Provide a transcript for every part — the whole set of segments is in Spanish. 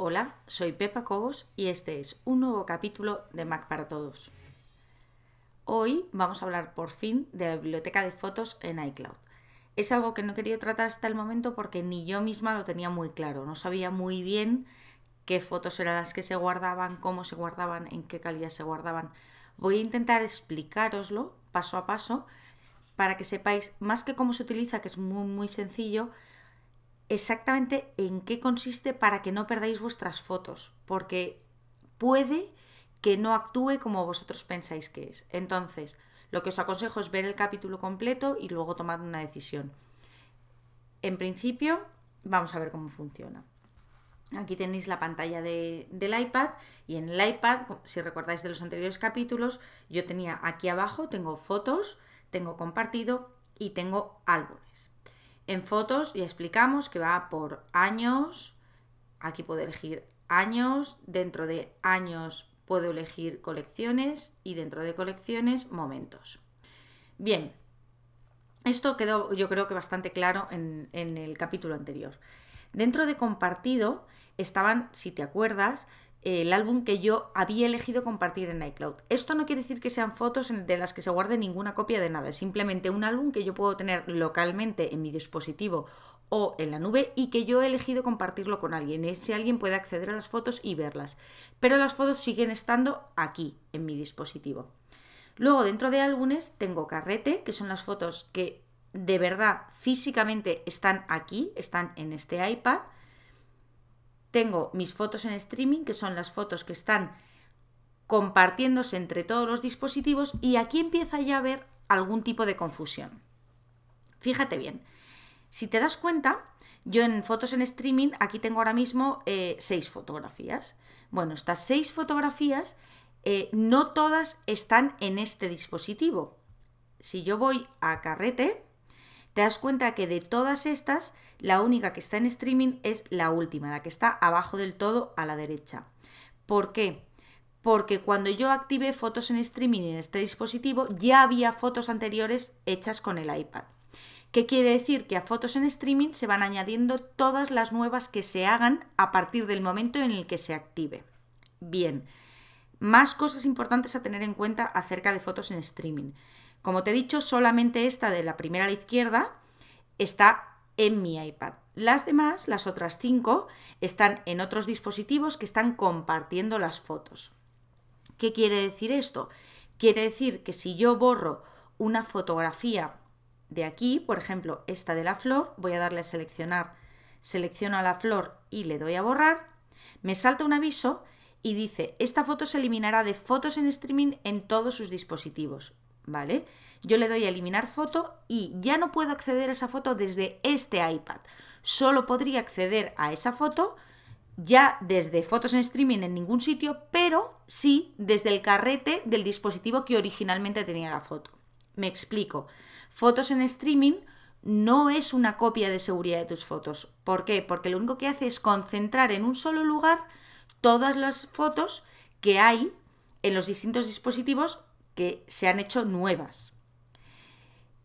Hola, soy Pepa Cobos y este es un nuevo capítulo de Mac para Todos. Hoy vamos a hablar por fin de la biblioteca de fotos en iCloud. Es algo que no he querido tratar hasta el momento porque ni yo misma lo tenía muy claro, no sabía muy bien qué fotos eran las que se guardaban, cómo se guardaban, en qué calidad se guardaban. Voy a intentar explicaroslo paso a paso para que sepáis más que cómo se utiliza, que es muy muy sencillo, exactamente en qué consiste para que no perdáis vuestras fotos, porque puede que no actúe como vosotros pensáis que es. Entonces, lo que os aconsejo es ver el capítulo completo y luego tomar una decisión. En principio, vamos a ver cómo funciona. Aquí tenéis la pantalla del iPad y en el iPad, si recordáis de los anteriores capítulos, yo tenía aquí abajo, tengo fotos, tengo compartido y tengo álbumes. En fotos ya explicamos que va por años, aquí puedo elegir años, dentro de años puedo elegir colecciones y dentro de colecciones momentos. Bien, esto quedó yo creo que bastante claro en, en el capítulo anterior. Dentro de compartido estaban, si te acuerdas, el álbum que yo había elegido compartir en iCloud. Esto no quiere decir que sean fotos de las que se guarde ninguna copia de nada, es simplemente un álbum que yo puedo tener localmente en mi dispositivo o en la nube y que yo he elegido compartirlo con alguien. Ese alguien puede acceder a las fotos y verlas. Pero las fotos siguen estando aquí, en mi dispositivo. Luego, dentro de álbumes, tengo carrete, que son las fotos que de verdad físicamente están aquí, están en este iPad tengo mis fotos en streaming, que son las fotos que están compartiéndose entre todos los dispositivos y aquí empieza ya a haber algún tipo de confusión. Fíjate bien, si te das cuenta, yo en fotos en streaming aquí tengo ahora mismo eh, seis fotografías. Bueno, estas seis fotografías eh, no todas están en este dispositivo. Si yo voy a carrete, te das cuenta que de todas estas, la única que está en streaming es la última, la que está abajo del todo a la derecha. ¿Por qué? Porque cuando yo activé fotos en streaming en este dispositivo, ya había fotos anteriores hechas con el iPad. ¿Qué quiere decir? Que a fotos en streaming se van añadiendo todas las nuevas que se hagan a partir del momento en el que se active. Bien, más cosas importantes a tener en cuenta acerca de fotos en streaming. Como te he dicho, solamente esta de la primera a la izquierda está en mi iPad. Las demás, las otras cinco, están en otros dispositivos que están compartiendo las fotos. ¿Qué quiere decir esto? Quiere decir que si yo borro una fotografía de aquí, por ejemplo, esta de la flor, voy a darle a seleccionar, selecciono a la flor y le doy a borrar, me salta un aviso y dice, esta foto se eliminará de fotos en streaming en todos sus dispositivos. ¿vale? Yo le doy a eliminar foto y ya no puedo acceder a esa foto desde este iPad. Solo podría acceder a esa foto ya desde fotos en streaming en ningún sitio, pero sí desde el carrete del dispositivo que originalmente tenía la foto. Me explico. Fotos en streaming no es una copia de seguridad de tus fotos. ¿Por qué? Porque lo único que hace es concentrar en un solo lugar todas las fotos que hay en los distintos dispositivos que se han hecho nuevas.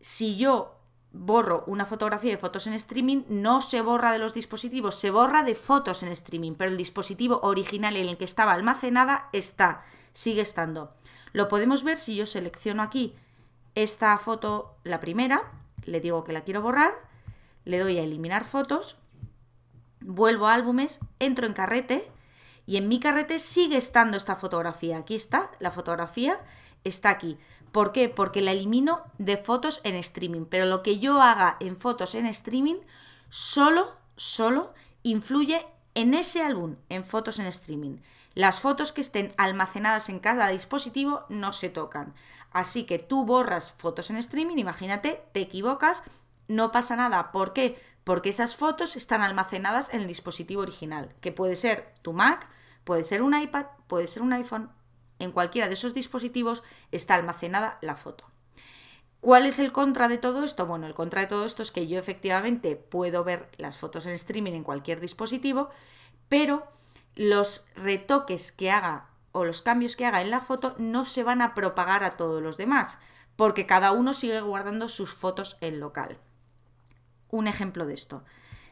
Si yo borro una fotografía de fotos en streaming, no se borra de los dispositivos, se borra de fotos en streaming, pero el dispositivo original en el que estaba almacenada está, sigue estando. Lo podemos ver si yo selecciono aquí esta foto, la primera, le digo que la quiero borrar, le doy a eliminar fotos, vuelvo a álbumes, entro en carrete y en mi carrete sigue estando esta fotografía. Aquí está la fotografía está aquí. ¿Por qué? Porque la elimino de fotos en streaming, pero lo que yo haga en fotos en streaming solo, solo influye en ese álbum, en fotos en streaming. Las fotos que estén almacenadas en cada dispositivo no se tocan. Así que tú borras fotos en streaming, imagínate, te equivocas, no pasa nada. ¿Por qué? Porque esas fotos están almacenadas en el dispositivo original, que puede ser tu Mac, puede ser un iPad, puede ser un iPhone, en cualquiera de esos dispositivos está almacenada la foto. ¿Cuál es el contra de todo esto? Bueno, el contra de todo esto es que yo efectivamente puedo ver las fotos en streaming en cualquier dispositivo, pero los retoques que haga o los cambios que haga en la foto no se van a propagar a todos los demás, porque cada uno sigue guardando sus fotos en local. Un ejemplo de esto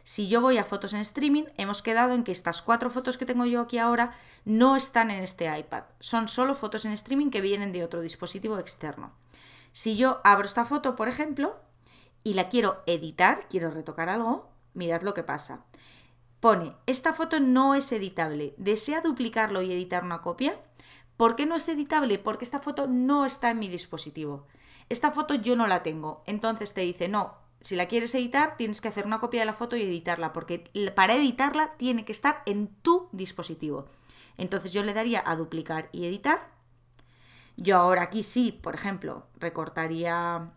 si yo voy a fotos en streaming, hemos quedado en que estas cuatro fotos que tengo yo aquí ahora no están en este iPad, son solo fotos en streaming que vienen de otro dispositivo externo. Si yo abro esta foto, por ejemplo, y la quiero editar, quiero retocar algo, mirad lo que pasa. Pone, esta foto no es editable, desea duplicarlo y editar una copia. ¿Por qué no es editable? Porque esta foto no está en mi dispositivo. Esta foto yo no la tengo. Entonces te dice, no, si la quieres editar, tienes que hacer una copia de la foto y editarla, porque para editarla tiene que estar en tu dispositivo. Entonces yo le daría a duplicar y editar. Yo ahora aquí sí, por ejemplo, recortaría,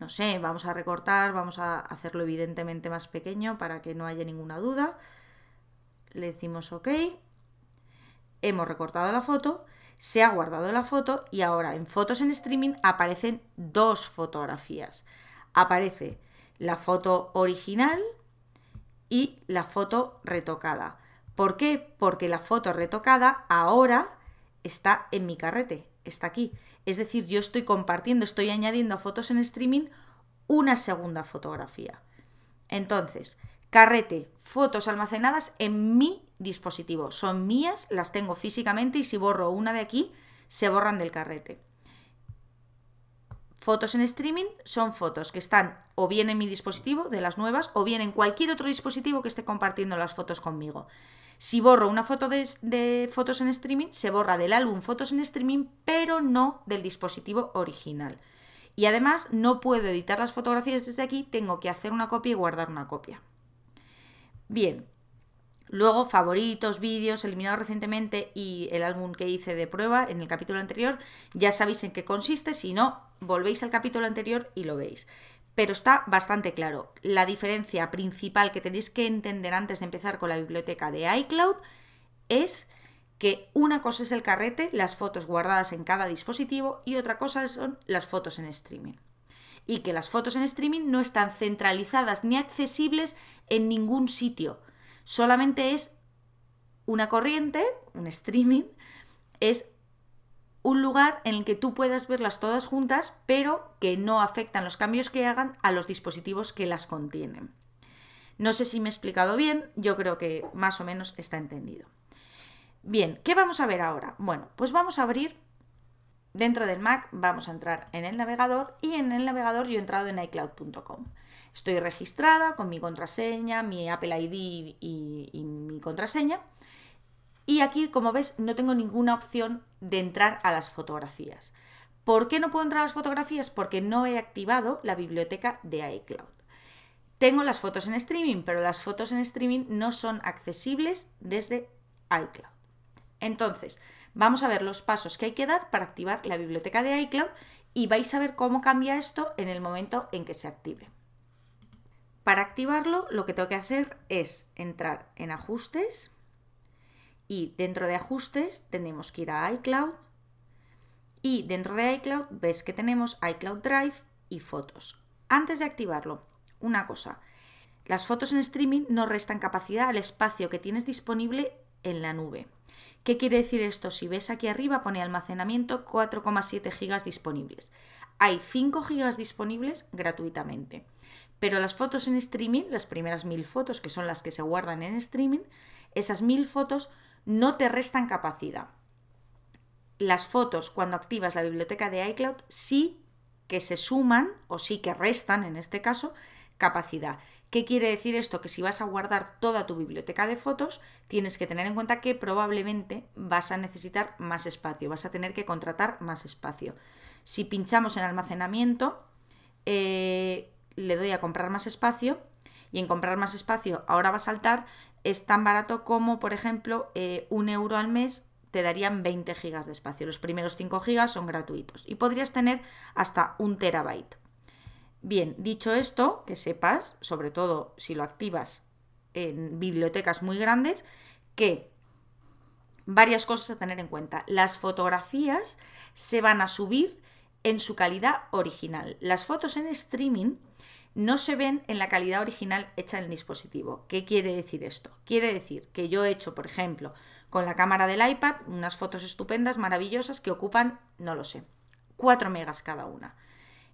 no sé, vamos a recortar, vamos a hacerlo evidentemente más pequeño para que no haya ninguna duda. Le decimos OK. Hemos recortado la foto, se ha guardado la foto y ahora en fotos en streaming aparecen dos fotografías aparece la foto original y la foto retocada. ¿Por qué? Porque la foto retocada ahora está en mi carrete, está aquí. Es decir, yo estoy compartiendo, estoy añadiendo a fotos en streaming una segunda fotografía. Entonces, carrete, fotos almacenadas en mi dispositivo. Son mías, las tengo físicamente y si borro una de aquí, se borran del carrete. Fotos en streaming son fotos que están o bien en mi dispositivo de las nuevas o bien en cualquier otro dispositivo que esté compartiendo las fotos conmigo. Si borro una foto de, fotos en streaming, se borra del álbum fotos en streaming, pero no del dispositivo original. Y además no puedo editar las fotografías desde aquí, tengo que hacer una copia y guardar una copia. Bien, Luego, favoritos, vídeos, eliminados recientemente y el álbum que hice de prueba en el capítulo anterior, ya sabéis en qué consiste, si no, volvéis al capítulo anterior y lo veis. Pero está bastante claro, la diferencia principal que tenéis que entender antes de empezar con la biblioteca de iCloud es que una cosa es el carrete, las fotos guardadas en cada dispositivo y otra cosa son las fotos en streaming y que las fotos en streaming no están centralizadas ni accesibles en ningún sitio. Solamente es una corriente, un streaming, es un lugar en el que tú puedas verlas todas juntas, pero que no afectan los cambios que hagan a los dispositivos que las contienen. No sé si me he explicado bien, yo creo que más o menos está entendido. Bien, ¿qué vamos a ver ahora? Bueno, pues vamos a abrir dentro del Mac, vamos a entrar en el navegador y en el navegador yo he entrado en iCloud.com. Estoy registrada con mi contraseña, mi Apple ID y, mi contraseña. Y aquí, como ves, no tengo ninguna opción de entrar a las fotografías. ¿Por qué no puedo entrar a las fotografías? Porque no he activado la biblioteca de iCloud. Tengo las fotos en streaming, pero las fotos en streaming no son accesibles desde iCloud. Entonces, vamos a ver los pasos que hay que dar para activar la biblioteca de iCloud y vais a ver cómo cambia esto en el momento en que se active. Para activarlo, lo que tengo que hacer es entrar en ajustes y dentro de ajustes tenemos que ir a iCloud y dentro de iCloud ves que tenemos iCloud Drive y fotos. Antes de activarlo, una cosa, las fotos en streaming no restan capacidad al espacio que tienes disponible en la nube. ¿Qué quiere decir esto? Si ves aquí arriba pone almacenamiento 4,7 GB disponibles. Hay 5 GB disponibles gratuitamente. Pero las fotos en streaming, las primeras mil fotos, que son las que se guardan en streaming, esas mil fotos no te restan capacidad. Las fotos cuando activas la biblioteca de iCloud sí que se suman o sí que restan, en este caso, capacidad. ¿Qué quiere decir esto? Que si vas a guardar toda tu biblioteca de fotos, tienes que tener en cuenta que probablemente vas a necesitar más espacio, vas a tener que contratar más espacio. Si pinchamos en almacenamiento, eh, le doy a comprar más espacio y en comprar más espacio ahora va a saltar, es tan barato como, por ejemplo, eh, un euro al mes te darían 20 gigas de espacio. Los primeros 5 gigas son gratuitos y podrías tener hasta un terabyte. Bien, dicho esto, que sepas, sobre todo si lo activas en bibliotecas muy grandes, que varias cosas a tener en cuenta. Las fotografías se van a subir en su calidad original. Las fotos en streaming no se ven en la calidad original hecha en el dispositivo. ¿Qué quiere decir esto? Quiere decir que yo he hecho, por ejemplo, con la cámara del iPad unas fotos estupendas, maravillosas, que ocupan, no lo sé, 4 megas cada una.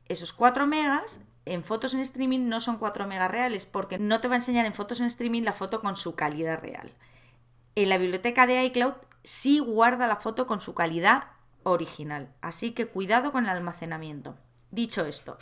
Esos 4 megas en fotos en streaming no son 4 megas reales porque no te va a enseñar en fotos en streaming la foto con su calidad real. En la biblioteca de iCloud sí guarda la foto con su calidad original, así que cuidado con el almacenamiento. Dicho esto,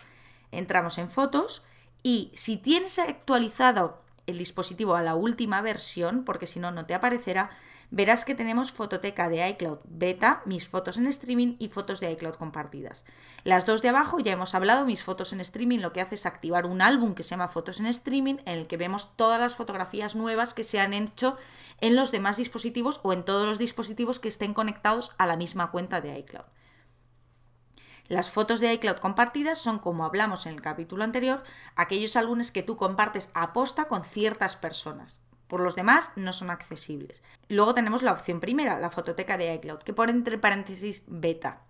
entramos en fotos y si tienes actualizado el dispositivo a la última versión, porque si no, no te aparecerá, verás que tenemos fototeca de iCloud beta, mis fotos en streaming y fotos de iCloud compartidas. Las dos de abajo ya hemos hablado, mis fotos en streaming lo que hace es activar un álbum que se llama fotos en streaming en el que vemos todas las fotografías nuevas que se han hecho en los demás dispositivos o en todos los dispositivos que estén conectados a la misma cuenta de iCloud. Las fotos de iCloud compartidas son, como hablamos en el capítulo anterior, aquellos álbumes que tú compartes a posta con ciertas personas. Por los demás no son accesibles. Luego tenemos la opción primera, la fototeca de iCloud, que pone entre paréntesis beta.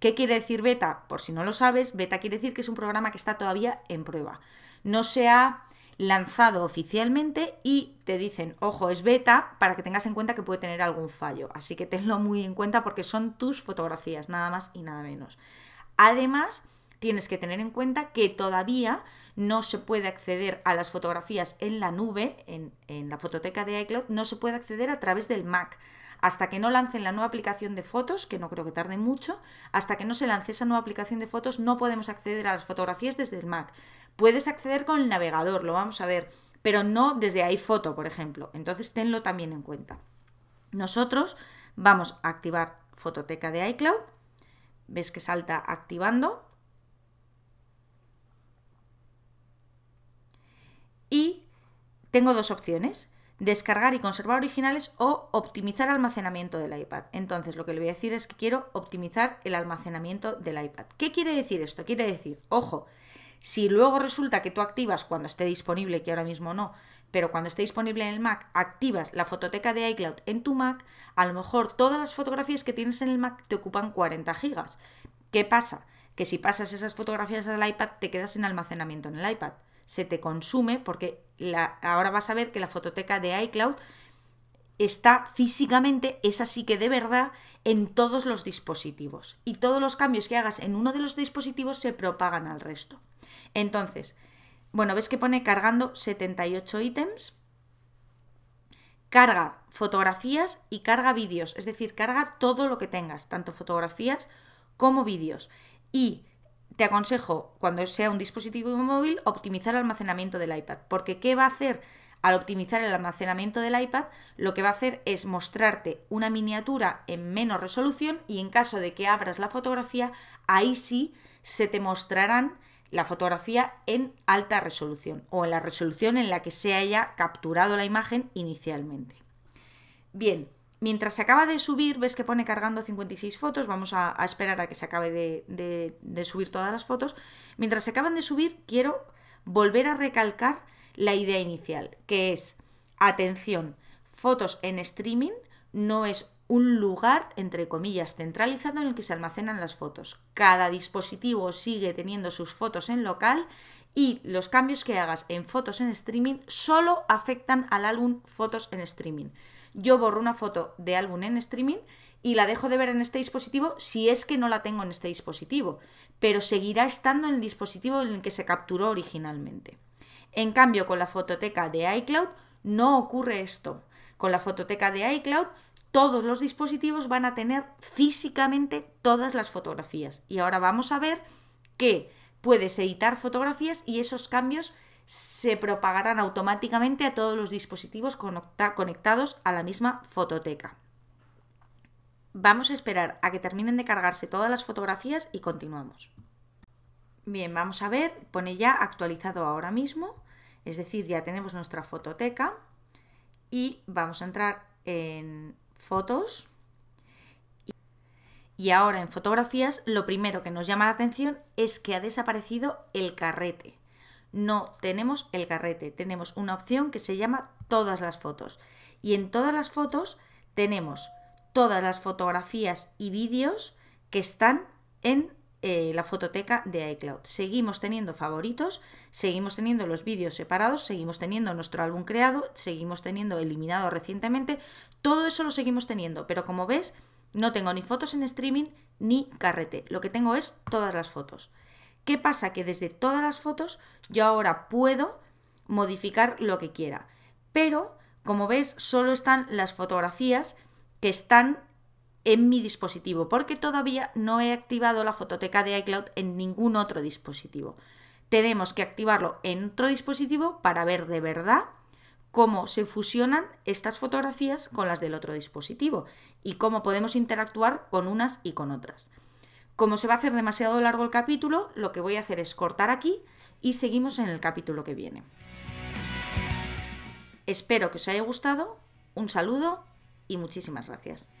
¿Qué quiere decir beta? Por si no lo sabes, beta quiere decir que es un programa que está todavía en prueba. No se ha lanzado oficialmente y te dicen, ojo, es beta, para que tengas en cuenta que puede tener algún fallo. Así que tenlo muy en cuenta porque son tus fotografías, nada más y nada menos. Además, tienes que tener en cuenta que todavía no se puede acceder a las fotografías en la nube, en, la fototeca de iCloud, no se puede acceder a través del Mac. Hasta que no lancen la nueva aplicación de fotos, que no creo que tarde mucho, hasta que no se lance esa nueva aplicación de fotos, no podemos acceder a las fotografías desde el Mac. Puedes acceder con el navegador, lo vamos a ver, pero no desde iPhoto, por ejemplo. Entonces tenlo también en cuenta. Nosotros vamos a activar fototeca de iCloud ves que salta activando. Y tengo dos opciones, descargar y conservar originales o optimizar almacenamiento del iPad. Entonces lo que le voy a decir es que quiero optimizar el almacenamiento del iPad. ¿Qué quiere decir esto? Quiere decir, ojo, si luego resulta que tú activas cuando esté disponible, que ahora mismo no, pero cuando esté disponible en el Mac, activas la fototeca de iCloud en tu Mac, a lo mejor todas las fotografías que tienes en el Mac te ocupan 40 gigas. ¿Qué pasa? Que si pasas esas fotografías al iPad, te quedas sin almacenamiento en el iPad. Se te consume porque ahora vas a ver que la fototeca de iCloud está físicamente, es así que de verdad, en todos los dispositivos. Y todos los cambios que hagas en uno de los dispositivos se propagan al resto. Entonces, bueno, ves que pone cargando 78 ítems. Carga fotografías y carga vídeos, es decir, carga todo lo que tengas, tanto fotografías como vídeos. Y te aconsejo, cuando sea un dispositivo móvil, optimizar el almacenamiento del iPad, porque ¿qué va a hacer? Al optimizar el almacenamiento del iPad, lo que va a hacer es mostrarte una miniatura en menos resolución y en caso de que abras la fotografía, ahí sí se te mostrarán la fotografía en alta resolución o en la resolución en la que se haya capturado la imagen inicialmente. Bien, mientras se acaba de subir, ves que pone cargando 56 fotos, vamos a, esperar a que se acabe de, de subir todas las fotos. Mientras se acaban de subir, quiero volver a recalcar la idea inicial, que es, atención, fotos en streaming no es un lugar, entre comillas, centralizado en el que se almacenan las fotos. Cada dispositivo sigue teniendo sus fotos en local y los cambios que hagas en fotos en streaming solo afectan al álbum fotos en streaming. Yo borro una foto de álbum en streaming y la dejo de ver en este dispositivo si es que no la tengo en este dispositivo, pero seguirá estando en el dispositivo en el que se capturó originalmente. En cambio, con la fototeca de iCloud no ocurre esto. Con la fototeca de iCloud todos los dispositivos van a tener físicamente todas las fotografías. Y ahora vamos a ver que puedes editar fotografías y esos cambios se propagarán automáticamente a todos los dispositivos conectados a la misma fototeca. Vamos a esperar a que terminen de cargarse todas las fotografías y continuamos. Bien, vamos a ver, pone ya actualizado ahora mismo, es decir, ya tenemos nuestra fototeca y vamos a entrar en fotos. Y ahora en fotografías lo primero que nos llama la atención es que ha desaparecido el carrete. No tenemos el carrete, tenemos una opción que se llama todas las fotos. Y en todas las fotos tenemos todas las fotografías y vídeos que están en eh, la fototeca de iCloud. Seguimos teniendo favoritos, seguimos teniendo los vídeos separados, seguimos teniendo nuestro álbum creado, seguimos teniendo eliminado recientemente, todo eso lo seguimos teniendo, pero como ves, no tengo ni fotos en streaming ni carrete, lo que tengo es todas las fotos. ¿Qué pasa? Que desde todas las fotos yo ahora puedo modificar lo que quiera, pero como ves, solo están las fotografías que están en mi dispositivo, porque todavía no he activado la fototeca de iCloud en ningún otro dispositivo. Tenemos que activarlo en otro dispositivo para ver de verdad cómo se fusionan estas fotografías con las del otro dispositivo y cómo podemos interactuar con unas y con otras. Como se va a hacer demasiado largo el capítulo, lo que voy a hacer es cortar aquí y seguimos en el capítulo que viene. Espero que os haya gustado, un saludo y muchísimas gracias.